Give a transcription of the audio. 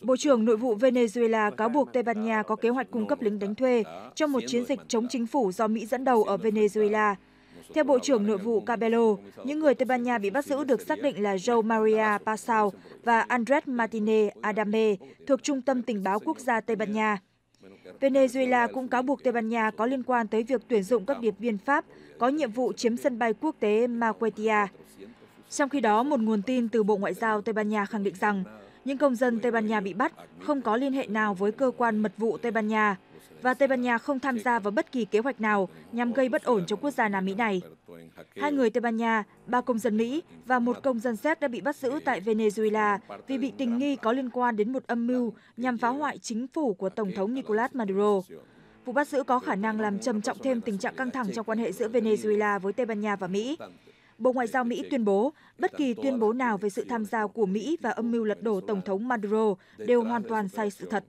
Bộ trưởng Nội vụ Venezuela cáo buộc Tây Ban Nha có kế hoạch cung cấp lính đánh thuê cho một chiến dịch chống chính phủ do Mỹ dẫn đầu ở Venezuela. Theo Bộ trưởng Nội vụ Cabello, những người Tây Ban Nha bị bắt giữ được xác định là Joe Maria Pasao và Andres Martinez Adame thuộc Trung tâm Tình báo Quốc gia Tây Ban Nha. Venezuela cũng cáo buộc Tây Ban Nha có liên quan tới việc tuyển dụng các điệp viên Pháp có nhiệm vụ chiếm sân bay quốc tế Maquetia. Trong khi đó, một nguồn tin từ Bộ Ngoại giao Tây Ban Nha khẳng định rằng những công dân Tây Ban Nha bị bắt không có liên hệ nào với cơ quan mật vụ Tây Ban Nha và Tây Ban Nha không tham gia vào bất kỳ kế hoạch nào nhằm gây bất ổn cho quốc gia Nam Mỹ này. Hai người Tây Ban Nha, ba công dân Mỹ và một công dân Séc đã bị bắt giữ tại Venezuela vì bị tình nghi có liên quan đến một âm mưu nhằm phá hoại chính phủ của Tổng thống Nicolas Maduro. Vụ bắt giữ có khả năng làm trầm trọng thêm tình trạng căng thẳng trong quan hệ giữa Venezuela với Tây Ban Nha và Mỹ. Bộ Ngoại giao Mỹ tuyên bố, bất kỳ tuyên bố nào về sự tham gia của Mỹ và âm mưu lật đổ Tổng thống Maduro đều hoàn toàn sai sự thật.